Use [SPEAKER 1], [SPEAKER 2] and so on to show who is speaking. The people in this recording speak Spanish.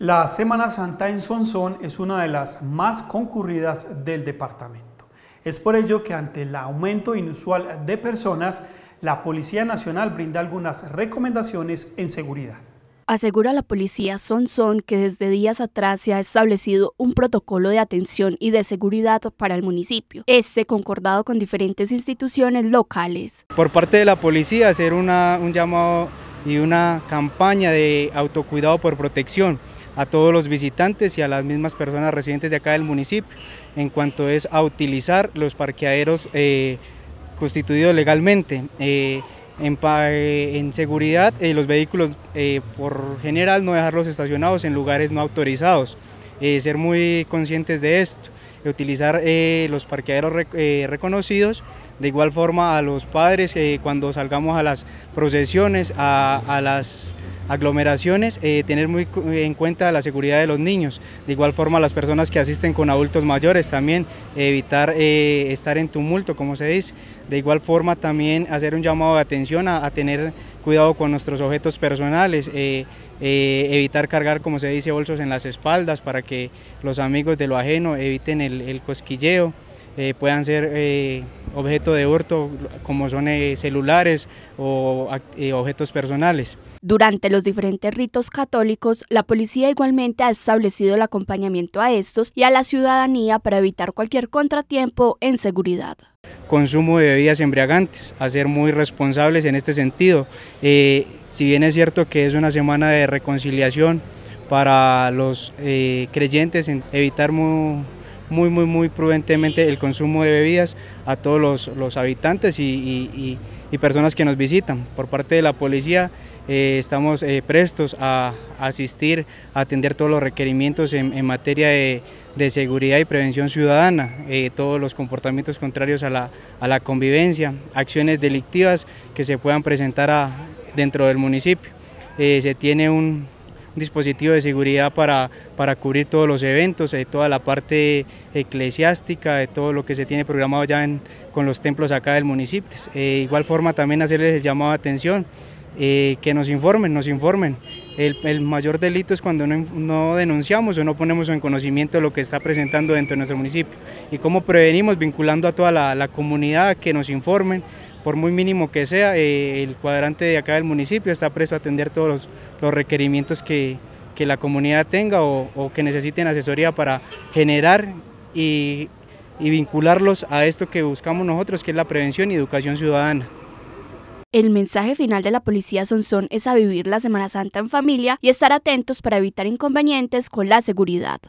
[SPEAKER 1] La Semana Santa en Sonsón es una de las más concurridas del departamento. Es por ello que ante el aumento inusual de personas, la Policía Nacional brinda algunas recomendaciones en seguridad. Asegura la policía Sonsón que desde días atrás se ha establecido un protocolo de atención y de seguridad para el municipio, este concordado con diferentes instituciones locales.
[SPEAKER 2] Por parte de la policía hacer un llamado y una campaña de autocuidado por protección, a todos los visitantes y a las mismas personas residentes de acá del municipio, en cuanto es a utilizar los parqueaderos eh, constituidos legalmente. Eh, eh, en, seguridad, los vehículos por general no dejarlos estacionados en lugares no autorizados, ser muy conscientes de esto, utilizar los parqueaderos reconocidos, de igual forma a los padres cuando salgamos a las procesiones, a las aglomeraciones, eh, tener muy en cuenta la seguridad de los niños, de igual forma las personas que asisten con adultos mayores también, evitar eh, estar en tumulto, como se dice, de igual forma también hacer un llamado de atención a, tener cuidado con nuestros objetos personales, eh, evitar cargar, como se dice, bolsos en las espaldas para que los amigos de lo ajeno eviten el cosquilleo. Eh, puedan ser eh, objeto de hurto, como son eh, celulares o objetos personales.
[SPEAKER 1] Durante los diferentes ritos católicos, la policía igualmente ha establecido el acompañamiento a estos y a la ciudadanía para evitar cualquier contratiempo en seguridad
[SPEAKER 2] consumo de bebidas embriagantes, a ser muy responsables en este sentido. si bien es cierto que es una semana de reconciliación para los creyentes, en evitar muy muy, muy, muy prudentemente el consumo de bebidas a todos los, los habitantes y, y, y, personas que nos visitan. Por parte de la policía eh, estamos eh, prestos a, asistir, a atender todos los requerimientos en, materia de, de, seguridad y prevención ciudadana, eh, todos los comportamientos contrarios a la, a la convivencia, acciones delictivas que se puedan presentar a, dentro del municipio. se tiene un dispositivo de seguridad para, para cubrir todos los eventos, toda la parte eclesiástica, de todo lo que se tiene programado ya en, con los templos acá del municipio. Eh, igual forma también hacerles el llamado de atención. Eh, que nos informen, nos informen. El, mayor delito es cuando no, denunciamos o no ponemos en conocimiento lo que está presentando dentro de nuestro municipio. ¿Y cómo prevenimos? Vinculando a toda la comunidad que nos informen, por muy mínimo que sea, eh, el cuadrante de acá del municipio está preso a atender todos los, requerimientos que, la comunidad tenga o, que necesiten asesoría para generar y, y vincularlos a esto que buscamos nosotros, que es la prevención y educación ciudadana. El mensaje
[SPEAKER 1] final de la policía Sonsón es a vivir la Semana Santa en familia y estar atentos para evitar inconvenientes con la seguridad.